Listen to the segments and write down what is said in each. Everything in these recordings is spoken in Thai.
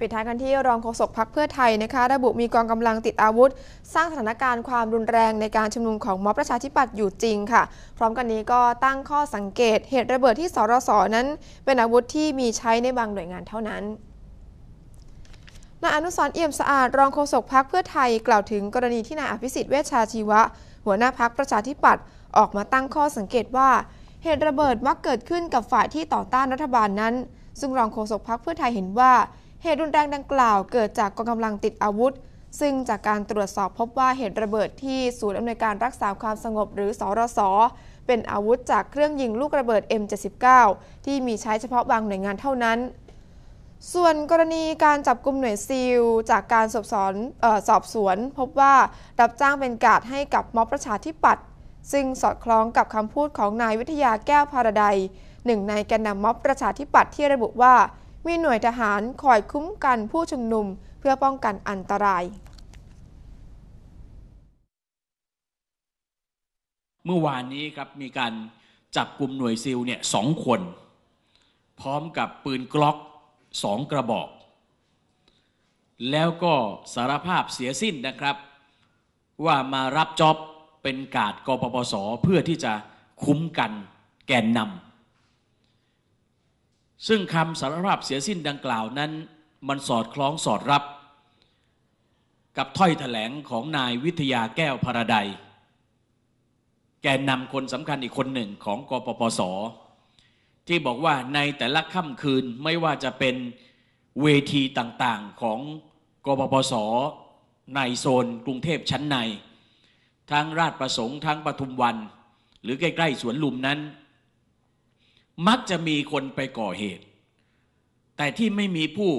ปิดท้ายกันที่รองโฆษกพักเพื่อไทยนะคะ ระบุมีกองกำลังติดอาวุธ สร้างสถานการณ์ความรุนแรงในการชุมนุมของม็อบประชาธิปัตย์อยู่จริงค่ะ พร้อมกันนี้ก็ตั้งข้อสังเกต เหตุระเบิดที่สรสนั้น เป็นอาวุธที่มีใช้ในบางหน่วยงานเท่านั้นนายอนุสรเอี่ยมสะอาดรองโฆษกพักเพื่อไทยกล่าวถึง กรณีที่นายอภิสิทธิ์เวชชาชีวะหัวหน้าพักประชาธิปัตย์ออกมาตั้งข้อสังเกตว่าเหตุระเบิดมักเกิดขึ้นกับฝ่ายที่ต่อต้านรัฐบาลนั้น ซึ่งรองโฆษกพักเพื่อไทยเห็นว่าเหตุรุนแรงดังกล่าวเกิดจากกองกำลังติดอาวุธ ซึ่งจากการตรวจสอบพบว่าเหตุระเบิดที่ ศูนย์อำนวยการรักษาความสงบหรือสอรสเป็นอาวุธจากเครื่องยิงลูกระเบิด M79 ที่มีใช้เฉพาะบางหน่วยงานเท่านั้น ส่วนกรณีการจับกลุ่มหน่วยซิลจากการสอบสอนสอบสวน พบว่ารับจ้างเป็นกาดให้กับม็อบประชาธิปัตย์ซึ่งสอดคล้องกับคำพูดของนายวิทยาแก้วพาราไดหนึ่งในแกนนำม็อบประชาธิปัตย์ที่ระบุว่ามีหน่วยทหาร คอยคุ้มกันผู้ชุมนุมเพื่อป้องกันอันตราย เมื่อวานนี้ครับ มีการจับกลุ่มหน่วยซิลเนี่ยสองคน พร้อมกับปืนกล็อกสองกระบอก แล้วก็สารภาพเสียสิ้นนะครับ ว่ามารับจ็อบเป็นกาดกปปสเพื่อที่จะคุ้มกันแกนนำซึ่งคำสารภาพเสียสิ้นดังกล่าวนั้น มันสอดคล้องสอดรับ กับถ้อยถแถลงของนายวิทยาแก้วพระใดแกนนำคนสำคัญอีกคนหนึ่งของกปปสที่บอกว่าในแต่ละค่ำคืนไม่ว่าจะเป็นเวทีต่างๆของกปปสในโซนกรุงเทพชั้นใน ทั้งราชประสงค์ ทั้งปทุมวัน หรือใกล้ๆสวนลุมนั้นมักจะมีคนไปก่อเหตุ แต่ที่ไม่มีผู้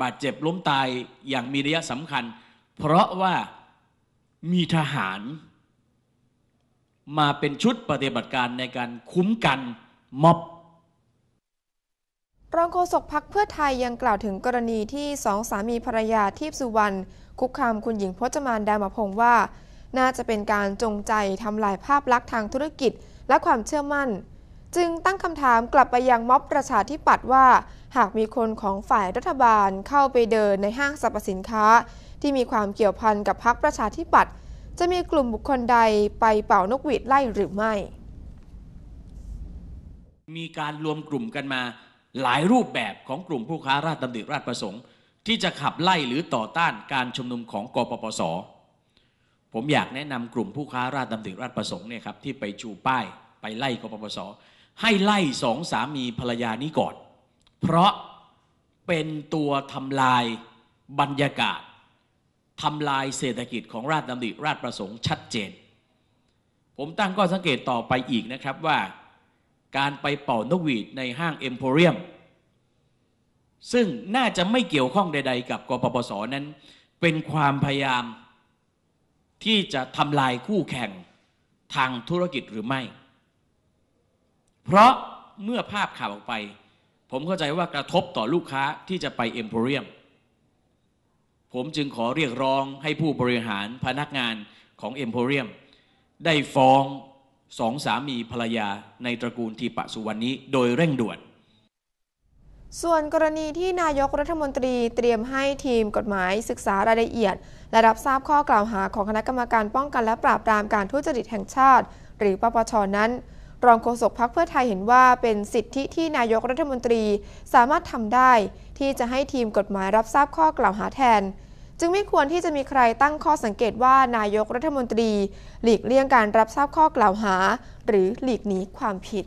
บาดเจ็บล้มตายอย่างมีนัยสำคัญ เพราะว่ามีทหาร มาเป็นชุดปฏิบัติการในการคุ้มกันม็อบ รองโฆษกพักเพื่อไทยยังกล่าวถึงกรณีที่สองสามีภรรยาทิพสุวรรณคุกคามคุณหญิงพจมานดามาพง์ว่า น่าจะเป็นการจงใจทำลายภาพลักษณ์ทางธุรกิจและความเชื่อมั่นจึงตั้งคำถามกลับไปยังม็อบประชาธิปัตย์ว่า หากมีคนของฝ่ายรัฐบาลเข้าไปเดินในห้างสรรพสินค้า ที่มีความเกี่ยวพันกับพรรคประชาธิปัตย์จะมีกลุ่มบุคคลใดไปเป่านกหวีดไล่หรือไม่ มีการรวมกลุ่มกันมา หลายรูปแบบของกลุ่มผู้ค้าราชดำริราชประสงค์ ที่จะขับไล่หรือต่อต้านการชุมนุมของกปปส ผมอยากแนะนำกลุ่มผู้ค้าราชดำริราชประสงค์เนี่ยครับ ที่ไปชูป้ายไปไล่กปปสให้ไล่สองสามีภรรยานี้ก่อน เพราะเป็นตัวทำลายบรรยากาศทำลายเศรษฐกิจของราชดำริราชประสงค์ชัดเจน ผมตั้งก็สังเกตต่อไปอีกนะครับว่าการไปเป่านกหวีดในห้างเอ็มโพเรียม ซึ่งน่าจะไม่เกี่ยวข้องใดๆกับกปปสนั้น เป็นความพยายามที่จะทำลายคู่แข่งทางธุรกิจหรือไม่เพราะเมื่อภาพข่าวออกไป ผมเข้าใจว่ากระทบต่อลูกค้าที่จะไปเอ็มโพเรียม ผมจึงขอเรียกร้องให้ผู้บริหารพนักงานของเอ็มโพเรียม ได้ฟ้องสองสามีภรรยาในตระกูลทีปะสุวรรณีโดยเร่งด่วน ส่วนกรณีที่นายกรัฐมนตรีเตรียมให้ทีมกฎหมายศึกษารายละเอียดและรับทราบข้อกล่าวหาของคณะกรรมการป้องกันและปราบปรามการทุจริตแห่งชาติ หรือปปชนั้นรองโฆษกพักเพื่อไทยเห็นว่าเป็นสิทธิที่นายกรัฐมนตรีสามารถทำได้ ที่จะให้ทีมกฎหมายรับทราบข้อกล่าวหาแทน จึงไม่ควรที่จะมีใครตั้งข้อสังเกตว่านายกรัฐมนตรี หลีกเลี่ยงการรับทราบข้อกล่าวหา หรือหลีกหนีความผิด